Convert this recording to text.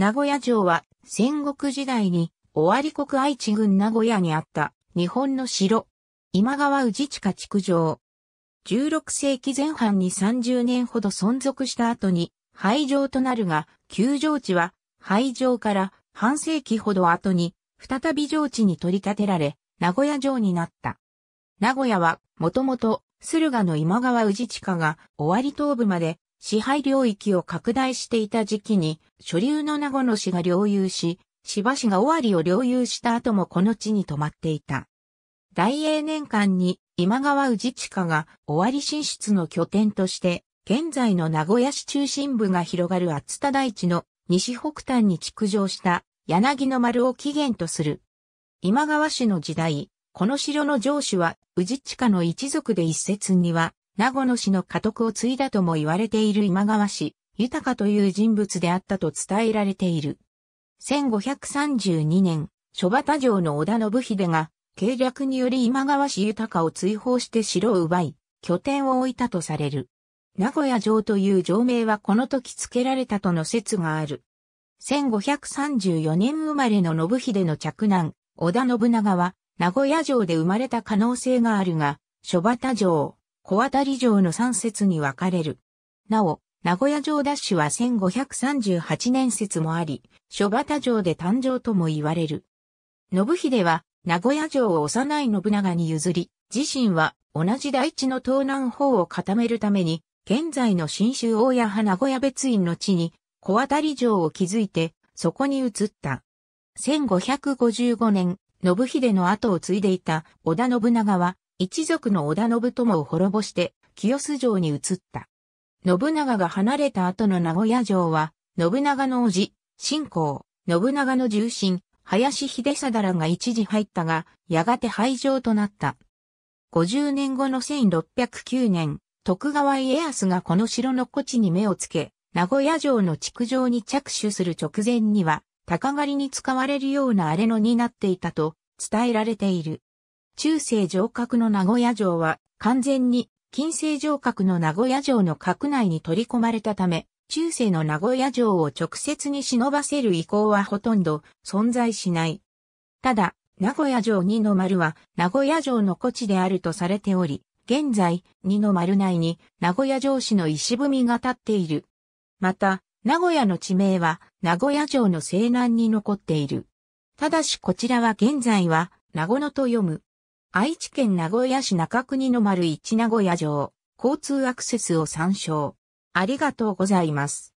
名古屋城は戦国時代に尾張国愛知郡名古屋にあった日本の城。今川氏下築城。16世紀前半に30年ほど存続した後に廃城となるが、旧城地は廃城から半世紀ほど後に再び城地に取り立てられ、名古屋城になった。名古屋はもともと駿河の今川氏下が尾張東部まで支配領域を拡大していた時期に、所流の名護の市が領有し、芝市が尾張を領有した後もこの地に泊まっていた。大英年間に今川氏下が尾張進出の拠点として、現在の名古屋市中心部が広がる厚田大地の西北端に築城した柳の丸を起源とする。今川氏の時代、この城の城主は氏下の一族で一説には名護の氏の家督を継いだとも言われている今川氏、豊という人物であったと伝えられている。1532年、諸畑城の織田信秀が、計略により今川氏豊を追放して城を奪い、拠点を置いたとされる。名古屋城という城名はこの時付けられたとの説がある。1534年生まれの信秀の嫡男、織田信長は、名古屋城で生まれた可能性があるが、諸畑城、小渡城の3節に分かれる。なお、名古屋城奪取は1538年説もあり、諸畑城で誕生とも言われる。信秀は、名古屋城を幼い信長に譲り、自身は同じ大地の東南方を固めるために、現在の新州大谷派名古屋別院の地に、小渡城を築いて、そこに移った。1555年、信秀の後を継いでいた織田信長は、一族の織田信友を滅ぼして、清洲城に移った。信長が離れた後の名古屋城は、信長の叔父、信仰、信長の重臣、林秀貞らが一時入ったが、やがて廃城となった。50年後の1609年、徳川家康がこの城の古地に目をつけ、名古屋城の築城に着手する直前には、鷹狩りに使われるような荒れ野になっていたと伝えられている。中世城郭の名古屋城は完全に近世城郭の名古屋城の郭内に取り込まれたため、中世の名古屋城を直接に忍ばせる意向はほとんど存在しない。ただ、名古屋城二の丸は名古屋城の古地であるとされており、現在、二の丸内に名古屋城市の石踏みが立っている。また、名古屋の地名は名古屋城の西南に残っている。ただしこちらは現在は名古屋と読む。愛知県名古屋市中国の丸一名古屋城、交通アクセスを参照。ありがとうございます。